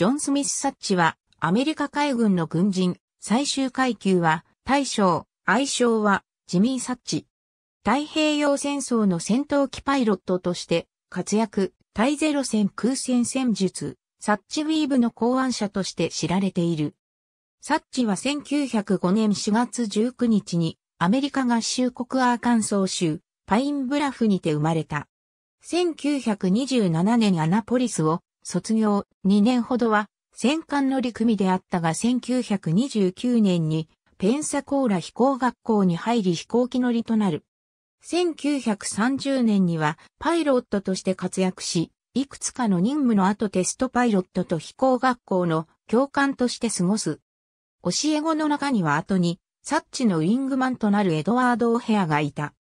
ジョン・スミス・サッチは、アメリカ海軍の軍人、最終階級は、大将、愛称は、ジミー・サッチ。太平洋戦争の戦闘機パイロットとして、活躍、対ゼロ戦空戦戦術、サッチウィーブの考案者として知られている。サッチは1905年4月19日にアメリカ合衆国アーカンソー州パインブラフにて生まれた。1927年アナポリスを卒業2年ほどは戦艦乗組であったが1929年にペンサコーラ飛行学校に入り飛行機乗りとなる。1930年にはパイロットとして活躍し、いくつかの任務の後テストパイロットと飛行学校の教官として過ごす。教え子の中には後に、サッチのウィングマンとなるエドワード・オヘアがいた。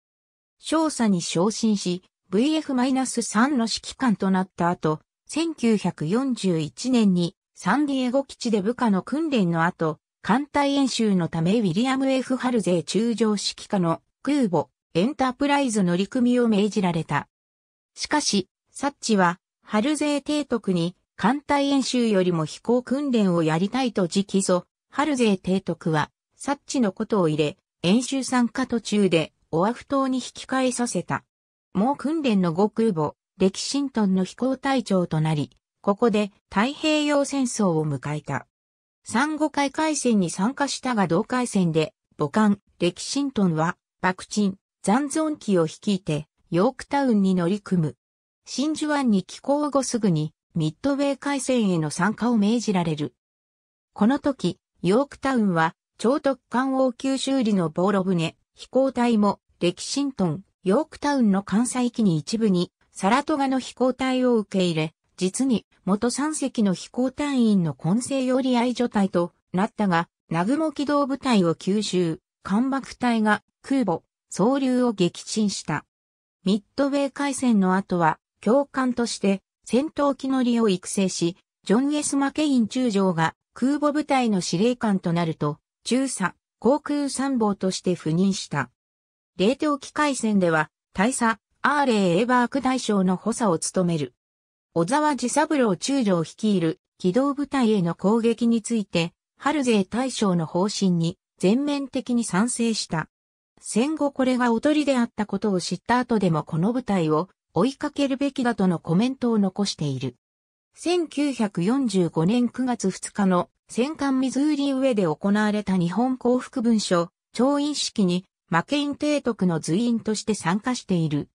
少佐に昇進し、VF-3 の指揮官となった後、1941年にサンディエゴ基地で部下の訓練の後、艦隊演習のためウィリアム・ F・ ハルゼー中将指揮下の空母エンタープライズ乗組を命じられた。しかし、サッチはハルゼー提督に艦隊演習よりも飛行訓練をやりたいと直訴、ハルゼー提督はサッチのことを入れ、演習参加途中でオアフ島に引き返させた。もう訓練の後空母、レキシントンの飛行隊長となり、ここで太平洋戦争を迎えた。産後海海戦に参加したが同海戦で、母艦、レキシントンは、爆沈、残存機を率いて、ヨークタウンに乗り組む。真珠湾に寄港後すぐに、ミッドウェイ海戦への参加を命じられる。この時、ヨークタウンは、超特艦応急修理のボーロ船、飛行隊も、レキシントン、ヨークタウンの関西機に一部にサラトガの飛行隊を受け入れ、実に元3隻の飛行隊員の混成より愛女隊となったが、南雲機動部隊を吸収、艦爆隊が空母、総流を撃沈した。ミッドウェイ海戦の後は、教官として戦闘機乗りを育成し、ジョン・エス・マケイン中将が空母部隊の司令官となると、中佐、航空参謀として赴任した。冷凍機海戦では、大佐、アーレー・エバーク大将の補佐を務める。小沢寺三郎中将率いる機動部隊への攻撃について、春勢大将の方針に全面的に賛成した。戦後これがおとりであったことを知った後でもこの部隊を追いかけるべきだとのコメントを残している。1945年9月2日の戦艦ミズーリ上で行われた日本降伏文書、調印式にマケイン提督の随員として参加している。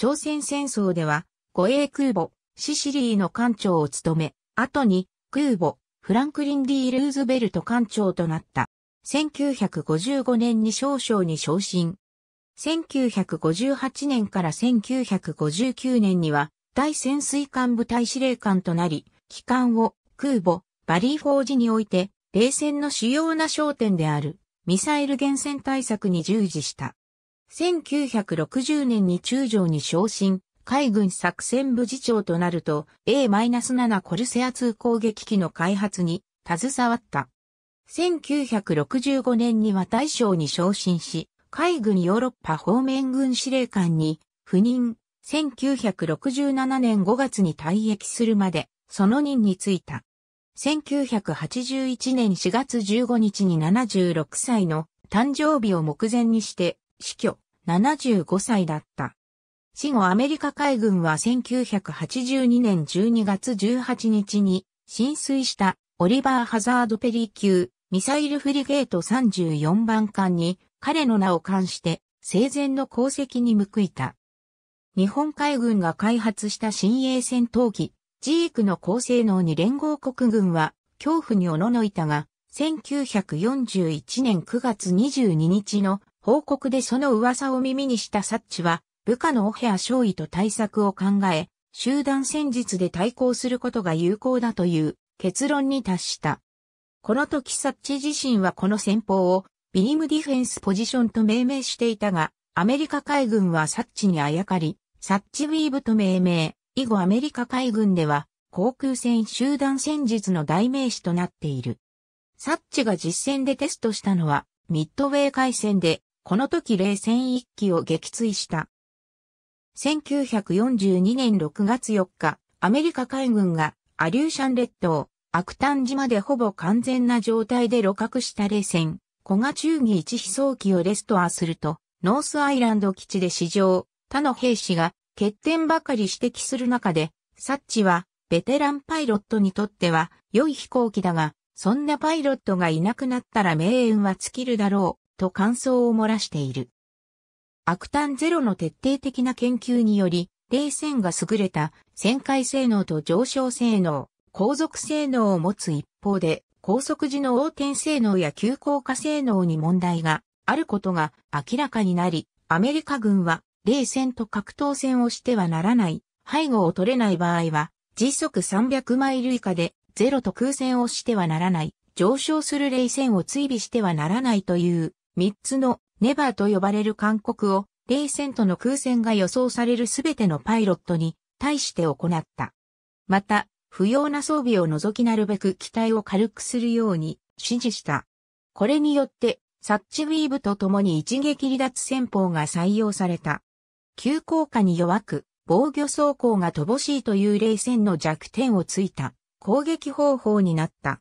朝鮮戦争では、護衛空母、シシリーの艦長を務め、後に空母、フランクリン・ D・ ルーズベルト艦長となった。1955年に少々に昇進。1958年から1959年には、大潜水艦部隊司令官となり、機関を空母、バリーフォージにおいて、冷戦の主要な焦点である、ミサイル厳選対策に従事した。1960年に中将に昇進、海軍作戦部次長となると A-7 コルセア2攻撃機の開発に携わった。1965年には大将に昇進し、海軍ヨーロッパ方面軍司令官に赴任。1967年5月に退役するまで、その任に就いた。1981年4月15日に76歳の誕生日を目前にして死去、75歳だった。死後アメリカ海軍は1982年12月18日に浸水したオリバー・ハザード・ペリー級ミサイルフリゲート34番艦に彼の名を冠して生前の功績に報いた。日本海軍が開発した新鋭戦闘機、ジークの高性能に連合国軍は恐怖におののいたが、1941年9月22日の報告でその噂を耳にしたサッチは、部下のオヘア少尉と対策を考え、集団戦術で対抗することが有効だという結論に達した。この時サッチ自身はこの戦法をビームディフェンスポジションと命名していたが、アメリカ海軍はサッチにあやかり、サッチウィーブと命名、以後アメリカ海軍では航空戦集団戦術の代名詞となっている。サッチが実戦でテストしたのはミッドウェー海戦でこの時冷戦一期を撃墜した。1942年6月4日、アメリカ海軍がアリューシャン列島、アクタン島でほぼ完全な状態で露獲した冷戦、小賀中義一飛行機をレストアすると、ノースアイランド基地で史上、他の兵士が欠点ばかり指摘する中で、サッチは、ベテランパイロットにとっては、良い飛行機だが、そんなパイロットがいなくなったら命運は尽きるだろう、と感想を漏らしている。悪炭ゼロの徹底的な研究により、冷戦が優れた旋回性能と上昇性能、航続性能を持つ一方で、高速時の横転性能や急降下性能に問題があることが明らかになり、アメリカ軍は冷戦と格闘戦をしてはならない、背後を取れない場合は、時速300マイル以下でゼロと空戦をしてはならない、上昇する冷戦を追尾してはならないという3つのネバーと呼ばれる勧告を、冷戦との空戦が予想されるすべてのパイロットに対して行った。また、不要な装備を除きなるべく機体を軽くするように指示した。これによって、サッチウィーブと共に一撃離脱戦法が採用された。急降下に弱く、防御走行が乏しいという冷戦の弱点をついた攻撃方法になった。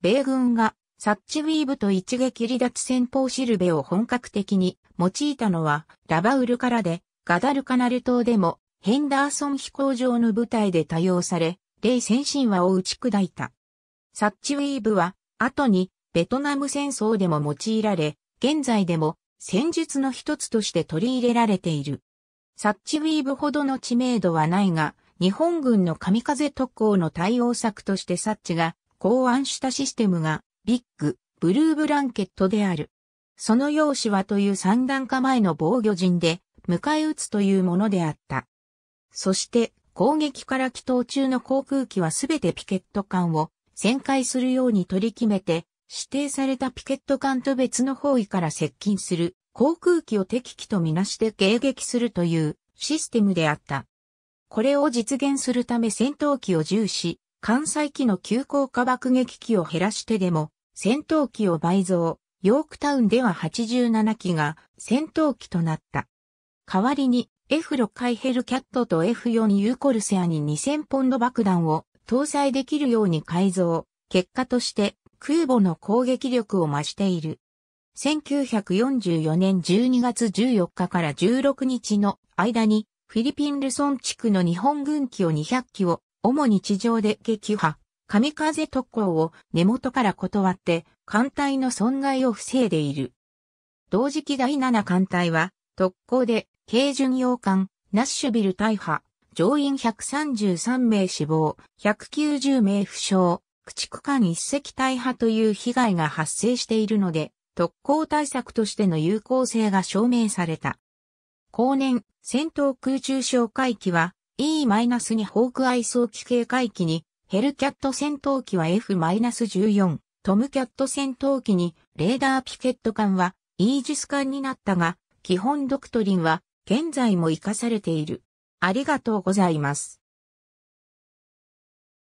米軍がサッチウィーブと一撃離脱戦法シルベを本格的に用いたのはラバウルからで、ガダルカナル島でもヘンダーソン飛行場の部隊で多用され、霊戦神話を打ち砕いた。サッチウィーブは後にベトナム戦争でも用いられ、現在でも戦術の一つとして取り入れられている。サッチウィーブほどの知名度はないが、日本軍の神風特攻の対応策としてサッチが考案したシステムがビッグ、ブルーブランケットである。その用紙はという三段構えの防御陣で、迎え撃つというものであった。そして、攻撃から祈祷中の航空機はすべてピケット艦を旋回するように取り決めて、指定されたピケット艦と別の方位から接近する航空機を敵機とみなして迎撃するというシステムであった。これを実現するため戦闘機を重視、艦載機の急降下爆撃機を減らしてでも戦闘機を倍増、ヨークタウンでは87機が戦闘機となった。代わりに F ロカイヘルキャットと F4 ユーコルセアに2000ポンド爆弾を搭載できるように改造、結果として空母の攻撃力を増している。1944年12月14日から16日の間にフィリピンルソン地区の日本軍機を200機を主に地上で撃破。神風特攻を根元から断って艦隊の損害を防いでいる。同時期第7艦隊は特攻で軽巡洋艦ナッシュビル大破、乗員133名死亡、190名負傷、駆逐艦一隻大破という被害が発生しているので、特攻対策としての有効性が証明された。後年、戦闘空中哨戒機は E-2 ホークアイ早期警戒機にヘルキャット戦闘機は F-14、トムキャット戦闘機に、レーダーピケット艦はイージス艦になったが、基本ドクトリンは現在も活かされている。ありがとうございます。